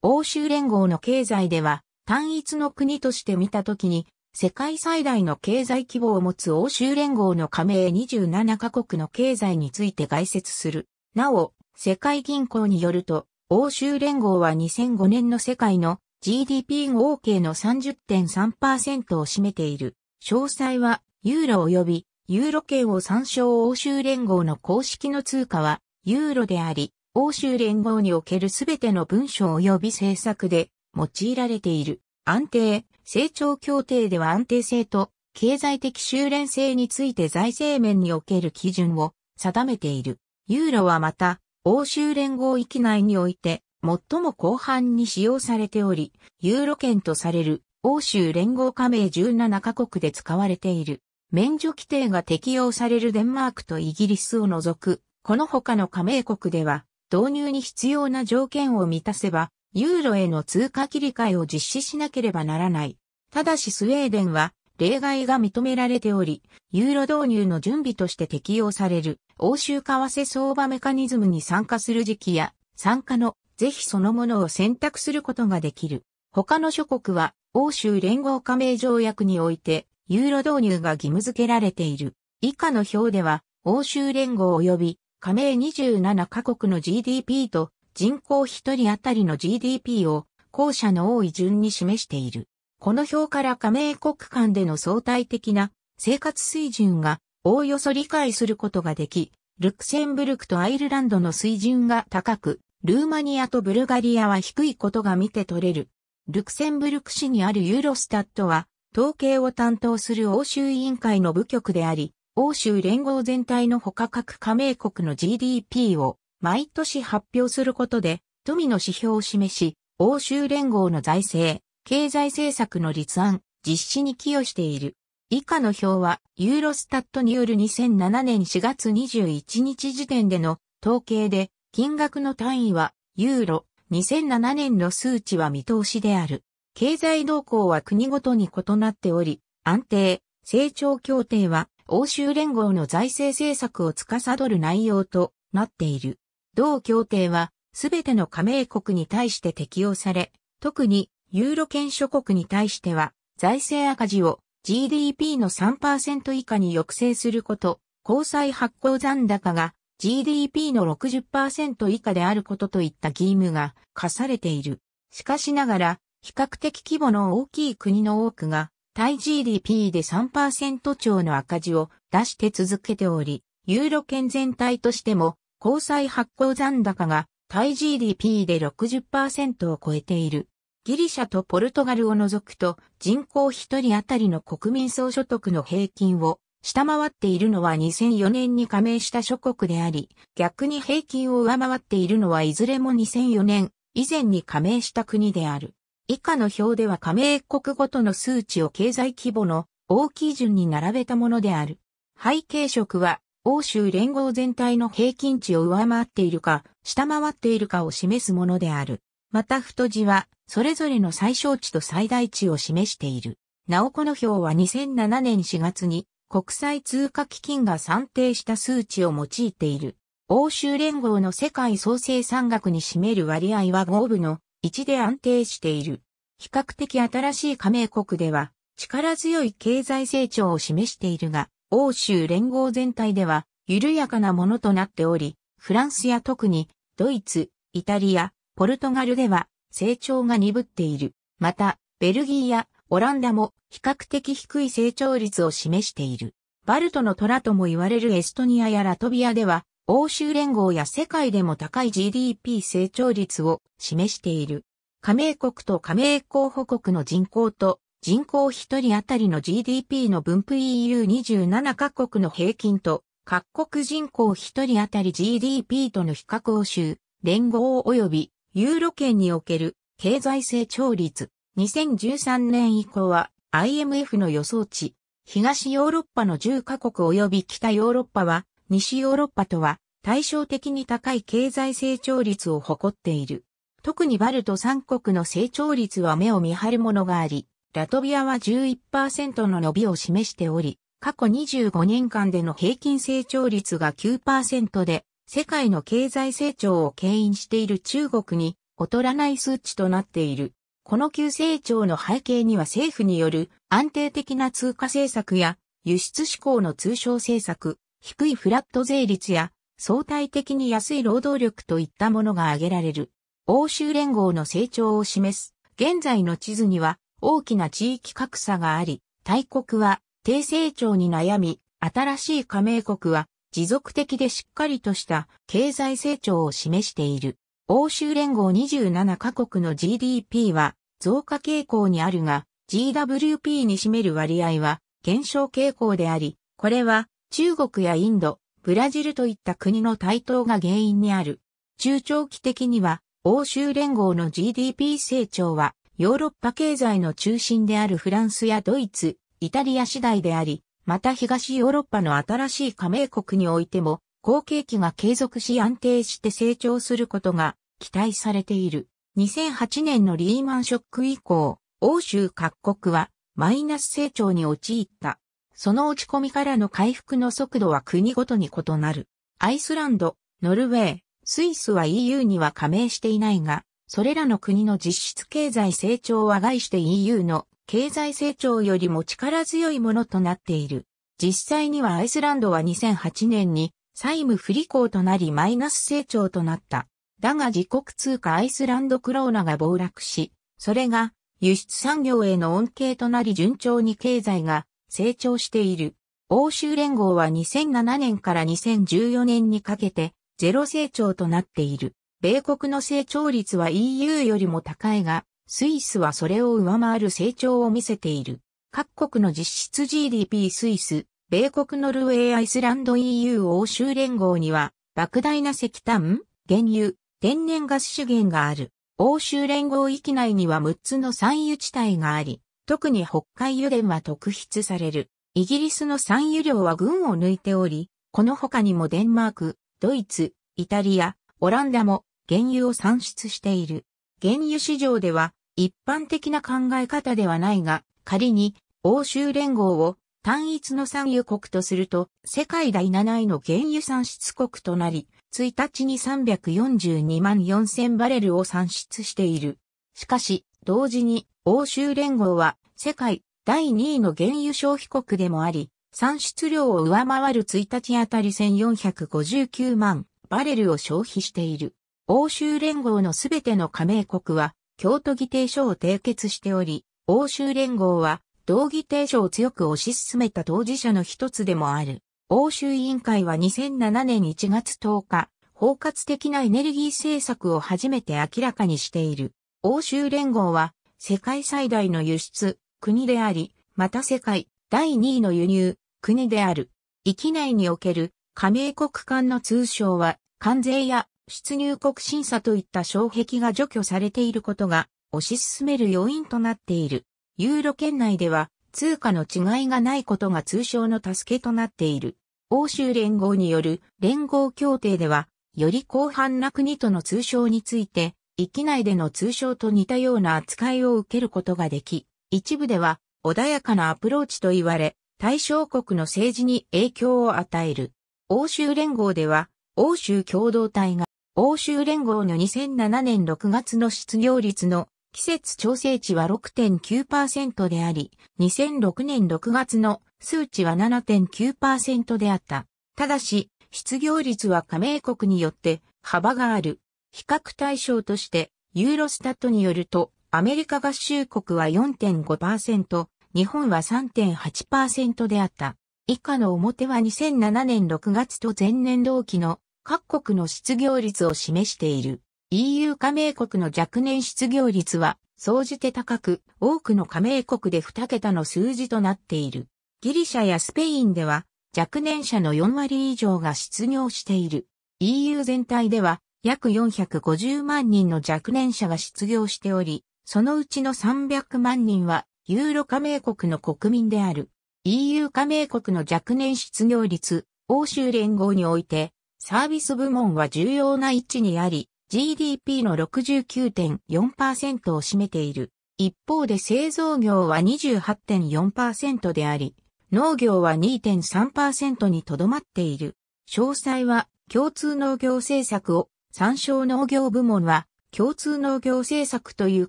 欧州連合の経済では、単一の国として見たときに、世界最大の経済規模を持つ欧州連合の加盟27カ国の経済について概説する。なお、世界銀行によると、欧州連合は2005年の世界の GDP 合計の30.3%を占めている。詳細は、ユーロ及びユーロ圏を参照欧州連合の公式の通貨は、ユーロであり、欧州連合におけるすべての文書及び政策で用いられている安定、成長協定では安定性と経済的修練性について財政面における基準を定めている。ユーロはまた、欧州連合域内において、最も広範に使用されており、ユーロ圏とされる欧州連合加盟17カ国で使われている。免除規定が適用されるデンマークとイギリスを除く、この他の加盟国では、導入に必要な条件を満たせば、ユーロへの通貨切り替えを実施しなければならない。ただしスウェーデンは例外が認められており、ユーロ導入の準備として適用される欧州為替相場メカニズムに参加する時期や参加の是非そのものを選択することができる。他の諸国は欧州連合加盟条約においてユーロ導入が義務付けられている。以下の表では欧州連合及び加盟27カ国の GDP と人口1人当たりの GDP を後者の多い順に示している。この表から加盟国間での相対的な生活水準がおおよそ理解することができ、ルクセンブルクとアイルランドの水準が高く、ルーマニアとブルガリアは低いことが見て取れる。ルクセンブルク市にあるユーロスタットは、統計を担当する欧州委員会の部局であり、欧州連合全体の他各加盟国の GDP を毎年発表することで、富の指標を示し、欧州連合の財政、経済政策の立案、実施に寄与している。以下の表は、ユーロスタットによる2007年4月21日時点での統計で、金額の単位は、ユーロ、2007年の数値は見通しである。経済動向は国ごとに異なっており、安定、成長協定は欧州連合の財政政策を司る内容となっている。同協定は、すべての加盟国に対して適用され、特にユーロ圏諸国に対しては、財政赤字を GDP の3%以下に抑制すること、公債発行残高が GDP の60%以下であることといった義務が課されている。しかしながら、比較的規模の大きい国の多くが対 GDP で3%超の赤字を出して続けており、ユーロ圏全体としても、交際発行残高が対 GDP で60%を超えている。ギリシャとポルトガルを除くと人口1人当たりの国民総所得の平均を下回っているのは2004年に加盟した諸国であり、逆に平均を上回っているのはいずれも2004年以前に加盟した国である。以下の表では加盟国ごとの数値を経済規模の大きい順に並べたものである。背景色は欧州連合全体の平均値を上回っているか、下回っているかを示すものである。また太字は、それぞれの最小値と最大値を示している。なおこの表は2007年4月に国際通貨基金が算定した数値を用いている。欧州連合の世界総生産額に占める割合は5部の1で安定している。比較的新しい加盟国では力強い経済成長を示しているが、欧州連合全体では緩やかなものとなっており、フランスや特にドイツ、イタリア、ポルトガルでは成長が鈍っている。また、ベルギーやオランダも比較的低い成長率を示している。バルトの虎とも言われるエストニアやラトビアでは欧州連合や世界でも高い GDP 成長率を示している。加盟国と加盟候補国の人口と人口1人当たりの GDP の分布 EU27 カ国の平均と各国人口1人当たり GDP との比較を州連合及びユーロ圏における経済成長率2013年以降は IMF の予想値東ヨーロッパの10カ国及び北ヨーロッパは西ヨーロッパとは対照的に高い経済成長率を誇っている。特にバルト三国の成長率は目を見張るものがあり、ラトビアは11%の伸びを示しており、過去25年間での平均成長率が9%で、世界の経済成長を牽引している中国に劣らない数値となっている。この急成長の背景には政府による安定的な通貨政策や輸出志向の通商政策、低いフラット税率や相対的に安い労働力といったものが挙げられる。欧州連合の成長を示す現在の地図には大きな地域格差があり、大国は低成長に悩み、新しい加盟国は持続的でしっかりとした経済成長を示している。欧州連合27カ国の GDP は増加傾向にあるが、GWP に占める割合は減少傾向であり、これは中国やインド、ブラジルといった国の台頭が原因にある。中長期的には、欧州連合の GDP 成長は、ヨーロッパ経済の中心であるフランスやドイツ、イタリア次第であり、また東ヨーロッパの新しい加盟国においても、好景気が継続し安定して成長することが期待されている。2008年のリーマンショック以降、欧州各国はマイナス成長に陥った。その落ち込みからの回復の速度は国ごとに異なる。アイスランド、ノルウェー、スイスは EU には加盟していないが、それらの国の実質経済成長は概して EU の経済成長よりも力強いものとなっている。実際にはアイスランドは2008年に債務不履行となりマイナス成長となった。だが自国通貨アイスランドクローナが暴落し、それが輸出産業への恩恵となり順調に経済が成長している。欧州連合は2007年から2014年にかけてゼロ成長となっている。米国の成長率は EU よりも高いが、スイスはそれを上回る成長を見せている。各国の実質 GDP スイス、米国ノルウェーアイスランド EU 欧州連合には、莫大な石炭、原油、天然ガス資源がある。欧州連合域内には6つの産油地帯があり、特に北海油田は特筆される。イギリスの産油量は群を抜いており、この他にもデンマーク、ドイツ、イタリア、オランダも原油を産出している。原油市場では一般的な考え方ではないが、仮に欧州連合を単一の産油国とすると、世界第7位の原油産出国となり、1日に342万4000バレルを産出している。しかし、同時に欧州連合は世界第2位の原油消費国でもあり、産出量を上回る1日あたり1459万バレルを消費している。欧州連合のすべての加盟国は、京都議定書を締結しており、欧州連合は、同議定書を強く推し進めた当事者の一つでもある。欧州委員会は2007年1月10日、包括的なエネルギー政策を初めて明らかにしている。欧州連合は世界最大の輸出国であり、また世界第2位の輸入国である。域内における加盟国間の通商は関税や出入国審査といった障壁が除去されていることが推し進める要因となっている。ユーロ圏内では通貨の違いがないことが通称の助けとなっている。欧州連合による連合協定では、より広範な国との通商について域内での通称と似たような扱いを受けることができ、一部では穏やかなアプローチと言われ、対象国の政治に影響を与える。欧州連合では、欧州共同体が、欧州連合の2007年6月の失業率の季節調整値は6.9%であり、2006年6月の数値は7.9%であった。ただし、失業率は加盟国によって幅がある。比較対象として、ユーロスタットによると、アメリカ合衆国は4.5%、日本は3.8%であった。以下の表は2007年6月と前年同期の各国の失業率を示している。EU 加盟国の若年失業率は、総じて高く、多くの加盟国で2桁の数字となっている。ギリシャやスペインでは、若年者の4割以上が失業している。EU 全体では、約450万人の若年者が失業しており、そのうちの300万人はユーロ加盟国の国民である。EU 加盟国の若年失業率、欧州連合において、サービス部門は重要な位置にあり、GDP の69.4%を占めている。一方で製造業は28.4%であり、農業は2.3%にとどまっている。詳細は共通農業政策を参照農業部門は、共通農業政策という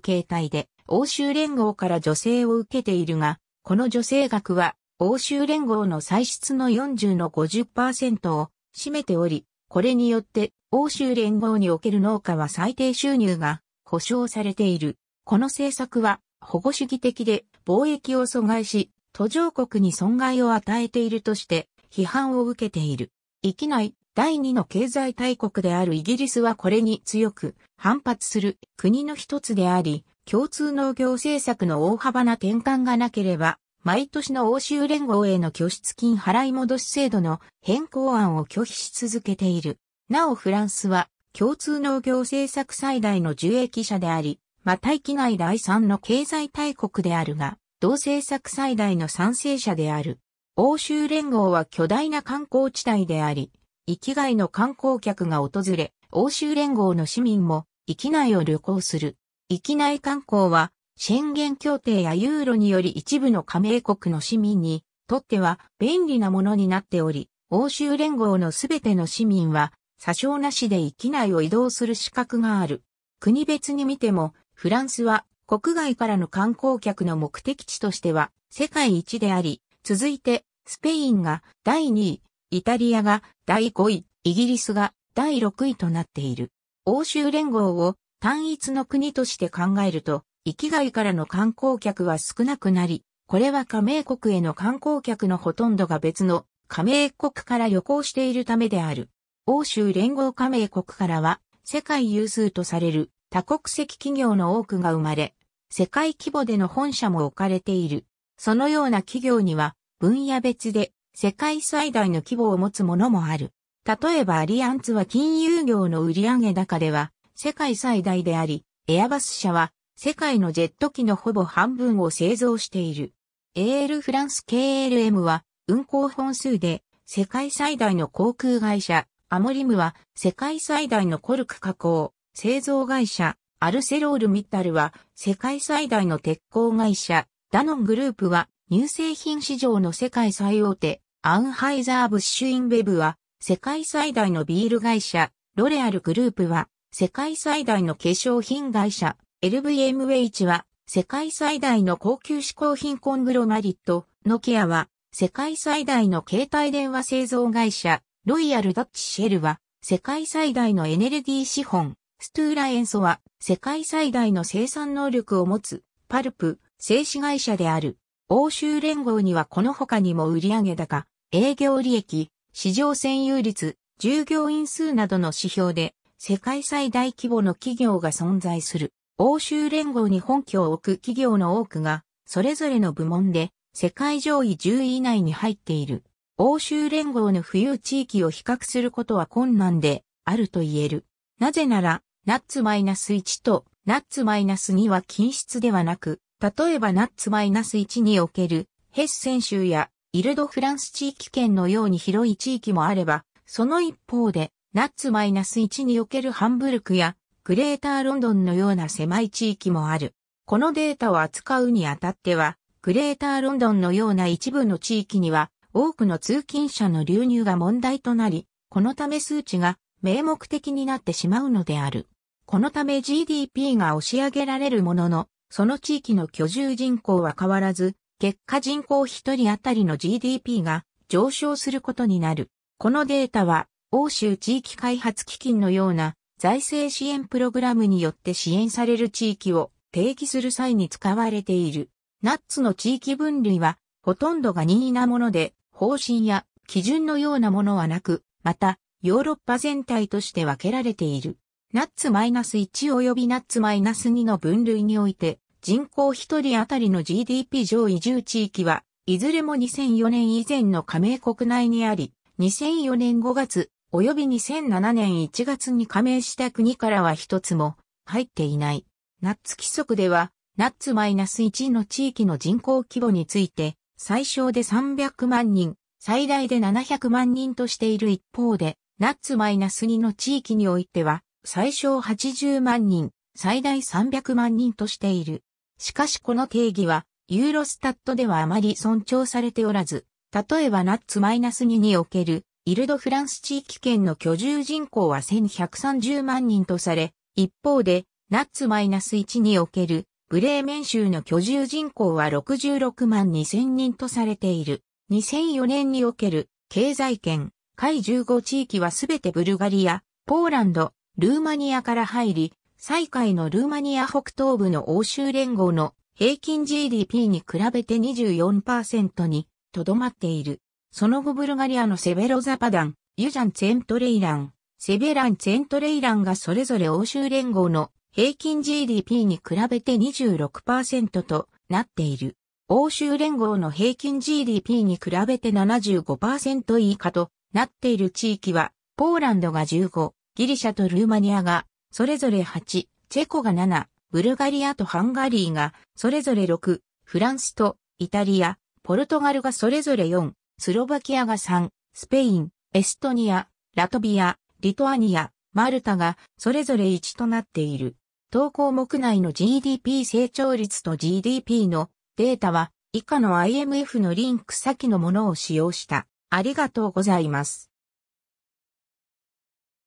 形態で、欧州連合から助成を受けているが、この助成額は、欧州連合の歳出の40の50%を占めており、これによって欧州連合における農家は最低収入が保障されている。この政策は保護主義的で貿易を阻害し、途上国に損害を与えているとして批判を受けている。域内、第二の経済大国であるイギリスはこれに強く反発する国の一つであり、共通農業政策の大幅な転換がなければ、毎年の欧州連合への拠出金払い戻し制度の変更案を拒否し続けている。なおフランスは共通農業政策最大の受益者であり、また域内第三の経済大国であるが、同政策最大の賛成者である。欧州連合は巨大な観光地帯であり、域外の観光客が訪れ、欧州連合の市民も域内を旅行する。域内観光は、宣言協定やユーロにより一部の加盟国の市民にとっては便利なものになっており、欧州連合のすべての市民は、詐称なしで域内を移動する資格がある。国別に見ても、フランスは国外からの観光客の目的地としては世界一であり、続いてスペインが第2位、イタリアが第5位、イギリスが第6位となっている。欧州連合を単一の国として考えると、域外からの観光客は少なくなり、これは加盟国への観光客のほとんどが別の加盟国から旅行しているためである。欧州連合加盟国からは世界有数とされる多国籍企業の多くが生まれ、世界規模での本社も置かれている。そのような企業には分野別で世界最大の規模を持つものもある。例えばアリアンツは金融業の売上高では世界最大であり、エアバス社は世界のジェット機のほぼ半分を製造している。AL フランス KLM は運航本数で世界最大の航空会社、アモリムは世界最大のコルク加工、製造会社、アルセロールミッタルは世界最大の鉄鋼会社、ダノングループは乳製品市場の世界最大手、アンハイザー・ブッシュ・イン・ウェブは、世界最大のビール会社、ロレアルグループは、世界最大の化粧品会社、LVMH は、世界最大の高級嗜好品コングロマリット、ノキアは、世界最大の携帯電話製造会社、ロイヤル・ダッチ・シェルは、世界最大のエネルギー資本、ストゥーラ・エンソは、世界最大の生産能力を持つ、パルプ、製紙会社である。欧州連合にはこの他にも売上高、営業利益、市場占有率、従業員数などの指標で世界最大規模の企業が存在する。欧州連合に本拠を置く企業の多くが、それぞれの部門で世界上位10位以内に入っている。欧州連合の富裕地域を比較することは困難であると言える。なぜなら、ナッツマイナス1とナッツマイナス2は均質ではなく、例えばナッツマイナス1におけるヘッセン州やイルドフランス地域圏のように広い地域もあれば、その一方で、ナッツマイナス1におけるハンブルクや、グレーターロンドンのような狭い地域もある。このデータを扱うにあたっては、グレーターロンドンのような一部の地域には、多くの通勤者の流入が問題となり、このため数値が名目的になってしまうのである。このため GDP が押し上げられるものの、その地域の居住人口は変わらず、結果人口1人当たりの GDP が上昇することになる。このデータは、欧州地域開発基金のような財政支援プログラムによって支援される地域を定義する際に使われている。ナッツの地域分類は、ほとんどが任意なもので、方針や基準のようなものはなく、また、ヨーロッパ全体として分けられている。ナッツ -1 及びナッツ -2 の分類において、人口1人当たりの GDP 上位住地域は、いずれも2004年以前の加盟国内にあり、2004年5月、及び2007年1月に加盟した国からは一つも入っていない。ナッツ規則では、ナッツマイナス -1 の地域の人口規模について、最小で300万人、最大で700万人としている一方で、ナッツマイナス -2 の地域においては、最小80万人、最大300万人としている。しかしこの定義は、ユーロスタットではあまり尊重されておらず、例えばナッツ -2 における、イルドフランス地域圏の居住人口は1130万人とされ、一方で、ナッツ -1 における、ブレーメン州の居住人口は66万2000人とされている。2004年における、経済圏、下位15地域はすべてブルガリア、ポーランド、ルーマニアから入り、最下位のルーマニア北東部の欧州連合の平均 GDP に比べて24%にとどまっている。その後ブルガリアのセベロザパダン、ユジャンツェントレイラン、セベランツェントレイランがそれぞれ欧州連合の平均 GDP に比べて26%となっている。欧州連合の平均 GDP に比べて75%以下となっている地域は、ポーランドが15、ギリシャとルーマニアがそれぞれ8、チェコが7、ブルガリアとハンガリーが、それぞれ6、フランスとイタリア、ポルトガルがそれぞれ4、スロバキアが3、スペイン、エストニア、ラトビア、リトアニア、マルタがそれぞれ1となっている。投稿目内の GDP 成長率と GDP のデータは以下の IMF のリンク先のものを使用した。ありがとうございます。